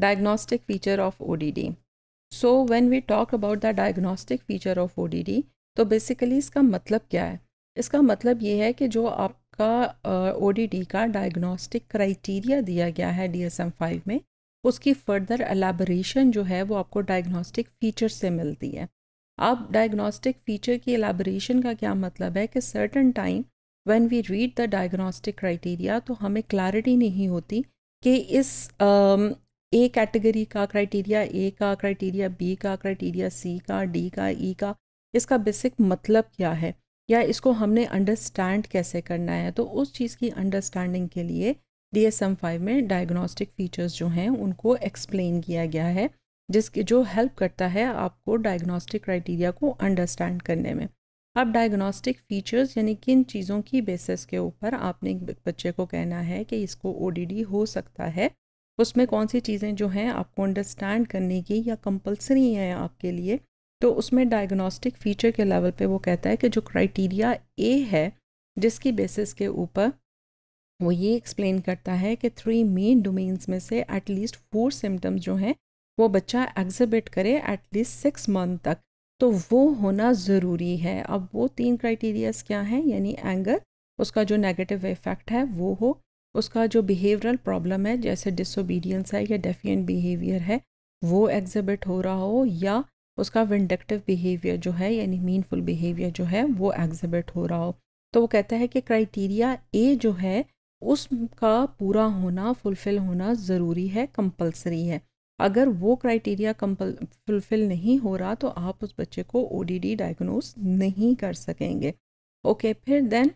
diagnostic feature of ODD. So when we talk about the diagnostic feature of ODD, to basically iska matlab kya hai iska matlab ye hai ki jo aapka uh, odd ka diagnostic criteria diya gaya hai dsm 5 mein uski further elaboration jo hai wo aapko diagnostic feature se milti hai अब diagnostic feature की elaboration का क्या मतलब है कि certain time when we read the diagnostic criteria तो हमें clarity नहीं होती कि इस ए कैटेगरी का क्राइटेरिया ए का क्राइटेरिया बी का क्राइटेरिया सी का डी का ई e का इसका बेसिक मतलब क्या है या इसको हमने अंडरस्टैंड कैसे करना है तो उस चीज़ की अंडरस्टैंडिंग के लिए डी एस एम फाइव में डायग्नोस्टिक फीचर्स जो हैं उनको एक्सप्लेन किया गया है जिसके जो हेल्प करता है आपको डायग्नोस्टिक क्राइटेरिया को अंडरस्टैंड करने में अब डायग्नोस्टिक फीचर्स यानी किन चीज़ों की बेसिस के ऊपर आपने बच्चे को कहना है कि इसको ओ हो सकता है उसमें कौन सी चीज़ें जो हैं आपको अंडरस्टैंड करने की या कंपलसरी हैं आपके लिए तो उसमें डायग्नोस्टिक फीचर के लेवल पे वो कहता है कि जो क्राइटेरिया ए है जिसकी बेसिस के ऊपर वो ये एक्सप्लेन करता है कि थ्री मेन डोमेन्स में से एटलीस्ट फोर सिम्टम्स जो हैं वो बच्चा एग्जिबिट करे एटलीस्ट सिक्स मंथ तक तो वो होना ज़रूरी है अब वो तीन क्राइटेरियाज क्या हैं यानी एंगर उसका जो नेगेटिव इफ़ेक्ट है वो हो उसका जो बिहेवियरल प्रॉब्लम है जैसे डिसोबीडियंस है या डेफिएंट बिहेवियर है वो एग्जिबिट हो रहा हो या उसका विंडक्टिव बिहेवियर जो है यानी मीनफुल बिहेवियर जो है वो एग्जिबिट हो रहा हो तो वो कहता है कि क्राइटेरिया ए जो है उसका पूरा होना फुलफ़िल होना ज़रूरी है कंपलसरी है अगर वो क्राइटेरिया कंपल फुलफ़िल नहीं हो रहा तो आप उस बच्चे को ओ डायग्नोस नहीं कर सकेंगे ओके okay, फिर देन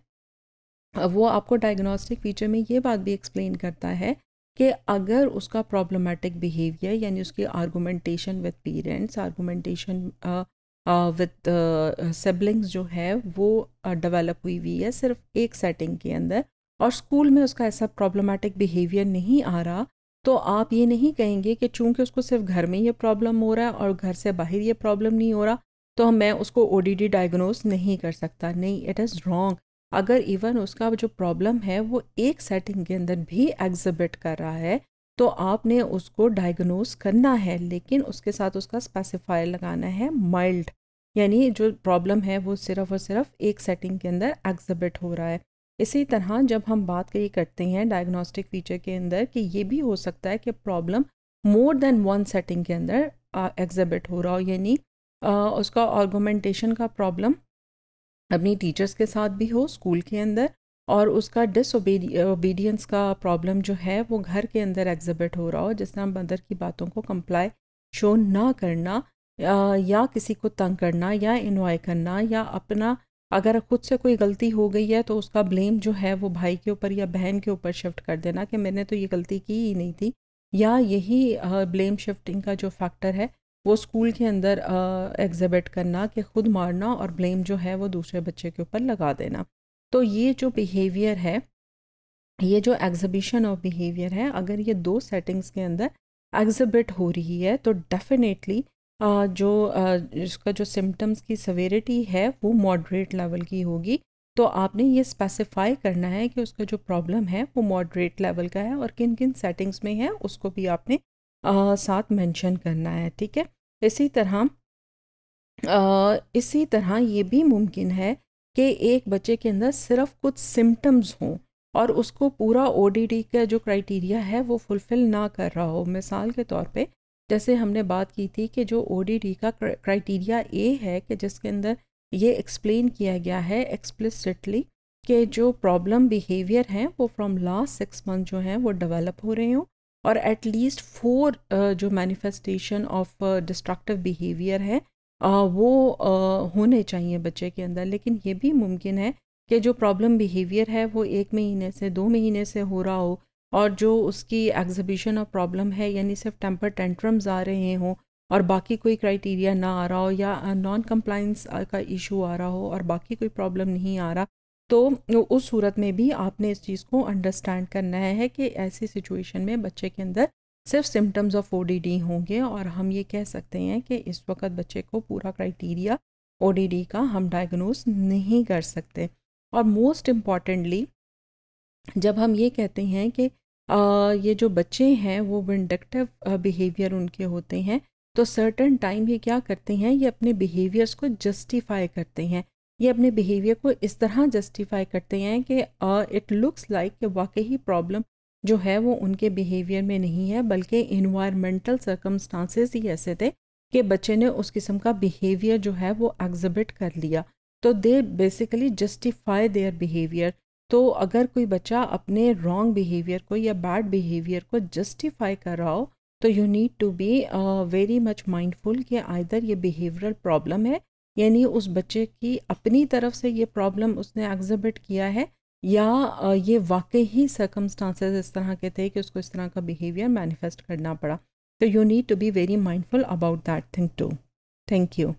वो आपको डायग्नोस्टिक फीचर में ये बात भी एक्सप्लेन करता है कि अगर उसका प्रॉब्लमेटिक बिहेवियर यानी उसकी argumentation with parents argumentation with siblings जो है वो डेवलप uh, हुई हुई है सिर्फ एक सेटिंग के अंदर और स्कूल में उसका ऐसा प्रॉब्लमेटिक बिहेवियर नहीं आ रहा तो आप ये नहीं कहेंगे कि चूंकि उसको सिर्फ घर में ये प्रॉब्लम हो रहा है और घर से बाहर ये प्रॉब्लम नहीं हो रहा तो मैं उसको ओ डी डायग्नोज नहीं कर सकता नहीं इट इज़ रॉन्ग अगर इवन उसका जो प्रॉब्लम है वो एक सेटिंग के अंदर भी एग्जिबिट कर रहा है तो आपने उसको डायग्नोज करना है लेकिन उसके साथ उसका स्पेसिफायर लगाना है माइल्ड यानी जो प्रॉब्लम है वो सिर्फ और सिर्फ एक सेटिंग के अंदर एग्जिबिट हो रहा है इसी तरह जब हम बात करिए करते हैं डायग्नोस्टिक फीचर के अंदर कि ये भी हो सकता है कि problem more than one setting के अंदर एग्जिबिट हो रहा हो यानी उसका ऑर्गोमेंटेशन का प्रॉब्लम अपनी टीचर्स के साथ भी हो स्कूल के अंदर और उसका ओबीडियंस का प्रॉब्लम जो है वो घर के अंदर एग्जिबिट हो रहा हो जिस तरह मदर की बातों को कंप्लाई शो ना करना या किसी को तंग करना या इन्वॉय करना या अपना अगर खुद से कोई गलती हो गई है तो उसका ब्लेम जो है वो भाई के ऊपर या बहन के ऊपर शिफ्ट कर देना कि मैंने तो ये गलती की ही नहीं थी या यही ब्लेम शिफ्टिंग का जो फैक्टर है वो स्कूल के अंदर एग्जिबिट करना कि ख़ुद मारना और ब्लेम जो है वो दूसरे बच्चे के ऊपर लगा देना तो ये जो बिहेवियर है ये जो एग्जिबिशन ऑफ बिहेवियर है अगर ये दो सेटिंग्स के अंदर एग्जिबिट हो रही है तो डेफिनेटली जो इसका जो सिम्टम्स की सवेरिटी है वो मॉडरेट लेवल की होगी तो आपने ये स्पेसिफाई करना है कि उसका जो प्रॉब्लम है वो मॉडरेट लेवल का है और किन किन सेटिंग्स में है उसको भी आपने आ, साथ मेंशन करना है ठीक है इसी तरह आ, इसी तरह ये भी मुमकिन है कि एक बच्चे के अंदर सिर्फ कुछ सिम्टम्स हों और उसको पूरा ओ का जो क्राइटेरिया है वो फुलफ़िल ना कर रहा हो मिसाल के तौर पे जैसे हमने बात की थी कि जो ओ का क्राइटेरिया ए है कि जिसके अंदर ये एक्सप्लेन किया गया है एक्सप्लिसिटली कि जो प्रॉब्लम बिहेवियर हैं वो फ्रॉम लास्ट सिक्स मंथ जो हैं वो डेवलप हो रहे हों और एटलीस्ट फोर uh, जो मैनिफेस्टेशन ऑफ डिस्ट्रक्टिव बिहेवियर है uh, वो uh, होने चाहिए बच्चे के अंदर लेकिन ये भी मुमकिन है कि जो प्रॉब्लम बिहेवियर है वो एक महीने से दो महीने से हो रहा हो और जो उसकी एग्जिबिशन ऑफ प्रॉब्लम है यानी सिर्फ टेम्पर टेंट्रम्स आ रहे हों और बाकी कोई क्राइटेरिया ना आ रहा हो या नॉन कम्प्लाइंस का इशू आ रहा हो और बाकी कोई प्रॉब्लम नहीं आ रहा तो उस सूरत में भी आपने इस चीज़ को अंडरस्टैंड करना है कि ऐसी सिचुएशन में बच्चे के अंदर सिर्फ सिम्टम्स ऑफ ओ होंगे और हम ये कह सकते हैं कि इस वक्त बच्चे को पूरा क्राइटेरिया ओ का हम डायग्नोज नहीं कर सकते और मोस्ट इम्पॉर्टेंटली जब हम ये कहते हैं कि आ, ये जो बच्चे हैं वो विंडक्टिव बिहेवियर उनके होते हैं तो सर्टन टाइम ये क्या करते हैं ये अपने बिहेवियर्स को जस्टिफाई करते हैं ये अपने बिहेवियर को इस तरह जस्टिफाई करते हैं कि इट लुक्स लाइक कि वाकई ही प्रॉब्लम जो है वो उनके बिहेवियर में नहीं है बल्कि इन्वायरमेंटल सर्कमस्टांसेस ही ऐसे थे कि बच्चे ने उस किस्म का बिहेवियर जो है वो एग्जिबिट कर लिया तो they basically justify their behaviour तो अगर कोई बच्चा अपने रॉन्ग बिहेवियर को या बैड बिहेवियर को जस्टिफाई कर रहा हो तो you need to be very much mindful कि आइदर ये बिहेवियरल प्रॉब्लम है यानी उस बच्चे की अपनी तरफ से ये प्रॉब्लम उसने एग्जिबिट किया है या ये वाकई ही सर्कमस्टांसेस इस तरह के थे कि उसको इस तरह का बिहेवियर मैनिफेस्ट करना पड़ा तो you need to be very mindful about that thing to thank you